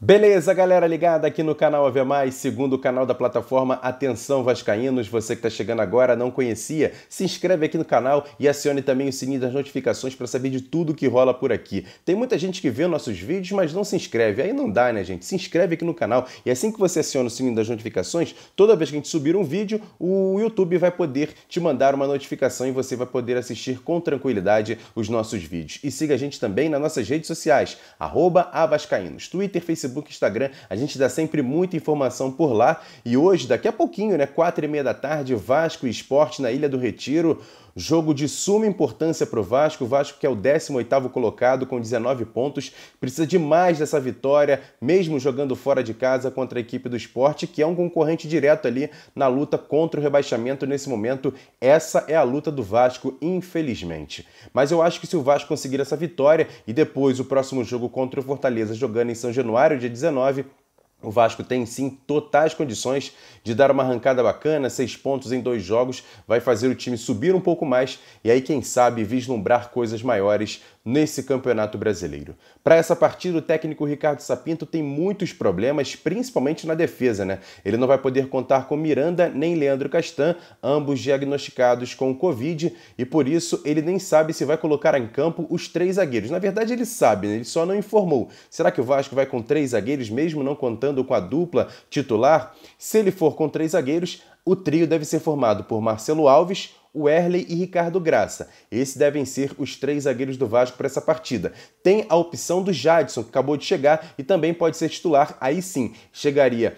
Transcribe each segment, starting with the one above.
Beleza, galera ligada aqui no canal Ave Mais, segundo canal da plataforma Atenção Vascaínos. Você que está chegando agora, não conhecia, se inscreve aqui no canal e acione também o sininho das notificações para saber de tudo que rola por aqui. Tem muita gente que vê nossos vídeos, mas não se inscreve. Aí não dá, né, gente? Se inscreve aqui no canal e assim que você aciona o sininho das notificações, toda vez que a gente subir um vídeo, o YouTube vai poder te mandar uma notificação e você vai poder assistir com tranquilidade os nossos vídeos. E siga a gente também nas nossas redes sociais, avascaínos, Twitter, Facebook, Facebook, Instagram. A gente dá sempre muita informação por lá. E hoje, daqui a pouquinho, né, quatro e meia da tarde, Vasco e Esporte na Ilha do Retiro. Jogo de suma importância para o Vasco. O Vasco que é o 18 colocado com 19 pontos. Precisa de mais dessa vitória, mesmo jogando fora de casa contra a equipe do esporte, que é um concorrente direto ali na luta contra o rebaixamento nesse momento. Essa é a luta do Vasco, infelizmente. Mas eu acho que se o Vasco conseguir essa vitória e depois o próximo jogo contra o Fortaleza jogando em São Januário, dia 19, o Vasco tem sim totais condições de dar uma arrancada bacana, seis pontos em dois jogos, vai fazer o time subir um pouco mais e aí, quem sabe, vislumbrar coisas maiores nesse Campeonato Brasileiro. Para essa partida, o técnico Ricardo Sapinto tem muitos problemas, principalmente na defesa, né? Ele não vai poder contar com Miranda nem Leandro Castan, ambos diagnosticados com Covid, e por isso ele nem sabe se vai colocar em campo os três zagueiros. Na verdade, ele sabe, né? ele só não informou. Será que o Vasco vai com três zagueiros, mesmo não contando com a dupla titular? Se ele for com três zagueiros, o trio deve ser formado por Marcelo Alves, o Werley e Ricardo Graça. Esses devem ser os três zagueiros do Vasco para essa partida. Tem a opção do Jadson, que acabou de chegar e também pode ser titular, aí sim, chegaria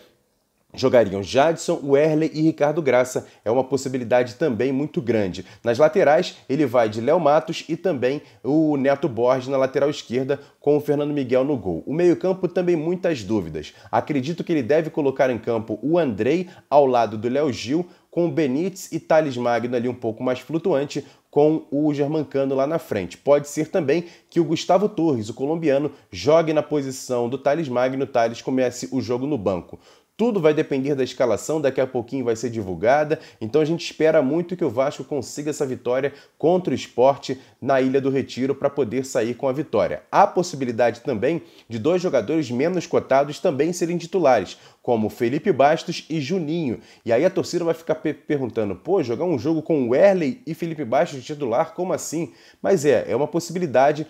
Jogariam Jadson, Werley e Ricardo Graça. É uma possibilidade também muito grande. Nas laterais, ele vai de Léo Matos e também o Neto Borges na lateral esquerda, com o Fernando Miguel no gol. O meio-campo também muitas dúvidas. Acredito que ele deve colocar em campo o Andrei ao lado do Léo Gil, com o Benítez e Thales Magno ali um pouco mais flutuante, com o Germancano lá na frente. Pode ser também que o Gustavo Torres, o colombiano, jogue na posição do Thales Magno, Thales comece o jogo no banco. Tudo vai depender da escalação, daqui a pouquinho vai ser divulgada. Então a gente espera muito que o Vasco consiga essa vitória contra o esporte na Ilha do Retiro para poder sair com a vitória. Há possibilidade também de dois jogadores menos cotados também serem titulares, como Felipe Bastos e Juninho. E aí a torcida vai ficar perguntando: pô, jogar um jogo com o Werley e Felipe Bastos titular, como assim? Mas é, é uma possibilidade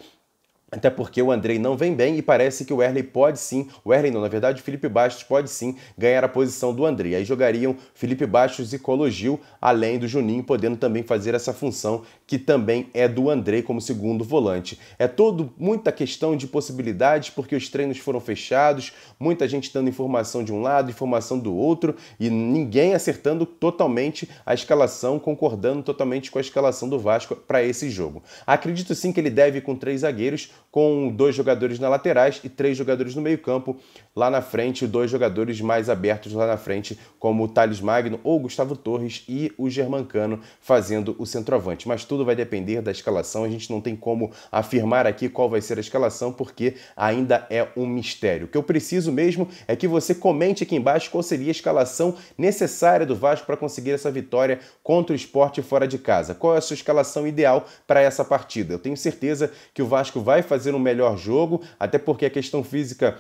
até porque o Andrei não vem bem e parece que o Erley pode sim, o Erley não, na verdade o Felipe Bastos pode sim ganhar a posição do Andrei. Aí jogariam Felipe Bastos e Cologil, além do Juninho podendo também fazer essa função que também é do Andrei como segundo volante. É todo muita questão de possibilidades porque os treinos foram fechados, muita gente dando informação de um lado, informação do outro e ninguém acertando totalmente a escalação, concordando totalmente com a escalação do Vasco para esse jogo. Acredito sim que ele deve ir com três zagueiros com dois jogadores na laterais e três jogadores no meio-campo. Lá na frente, dois jogadores mais abertos lá na frente, como o Thales Magno ou Gustavo Torres e o Germancano fazendo o centroavante. Mas tudo vai depender da escalação. A gente não tem como afirmar aqui qual vai ser a escalação, porque ainda é um mistério. O que eu preciso mesmo é que você comente aqui embaixo qual seria a escalação necessária do Vasco para conseguir essa vitória contra o esporte fora de casa. Qual é a sua escalação ideal para essa partida? Eu tenho certeza que o Vasco vai fazer um melhor jogo, até porque a questão física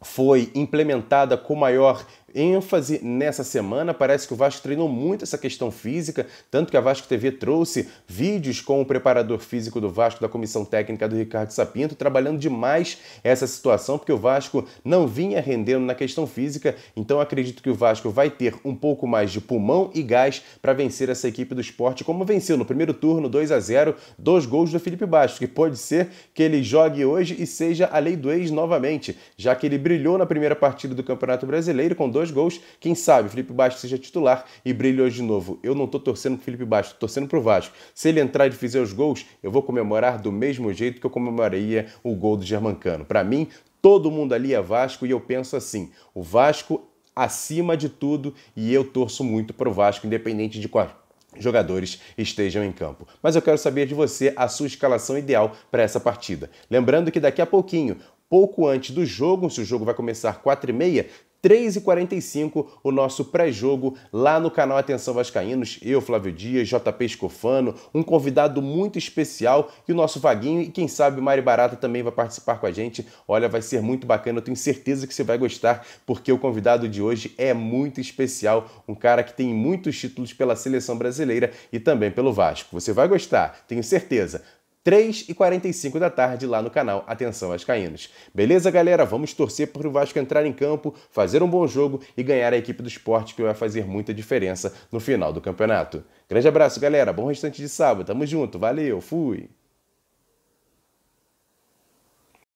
foi implementada com maior ênfase nessa semana. Parece que o Vasco treinou muito essa questão física, tanto que a Vasco TV trouxe vídeos com o preparador físico do Vasco, da comissão técnica do Ricardo Sapinto, trabalhando demais essa situação, porque o Vasco não vinha rendendo na questão física. Então acredito que o Vasco vai ter um pouco mais de pulmão e gás para vencer essa equipe do esporte, como venceu no primeiro turno, 2 a 0 dois gols do Felipe Bastos, que pode ser que ele jogue hoje e seja a lei do ex novamente, já que ele brilhou na primeira partida do Campeonato Brasileiro com dois dois gols. Quem sabe Felipe Bastos seja titular e brilhe hoje de novo. Eu não estou torcendo pro Felipe Bastos, tô torcendo pro Vasco. Se ele entrar e fizer os gols, eu vou comemorar do mesmo jeito que eu comemoraria o gol do Germancano. Para mim, todo mundo ali é Vasco e eu penso assim: o Vasco acima de tudo e eu torço muito pro Vasco, independente de qual jogadores estejam em campo. Mas eu quero saber de você a sua escalação ideal para essa partida. Lembrando que daqui a pouquinho pouco antes do jogo, se o jogo vai começar 4 e meia, 3h45, o nosso pré-jogo lá no canal Atenção Vascaínos. Eu, Flávio Dias, JP Escofano, um convidado muito especial e o nosso Vaguinho. E quem sabe o Mari Barata também vai participar com a gente. Olha, vai ser muito bacana. Eu tenho certeza que você vai gostar, porque o convidado de hoje é muito especial. Um cara que tem muitos títulos pela seleção brasileira e também pelo Vasco. Você vai gostar, tenho certeza. 3h45 da tarde lá no canal Atenção às Caínas. Beleza, galera? Vamos torcer para o Vasco entrar em campo, fazer um bom jogo e ganhar a equipe do esporte que vai fazer muita diferença no final do campeonato. Grande abraço, galera. Bom restante de sábado. Tamo junto. Valeu. Fui.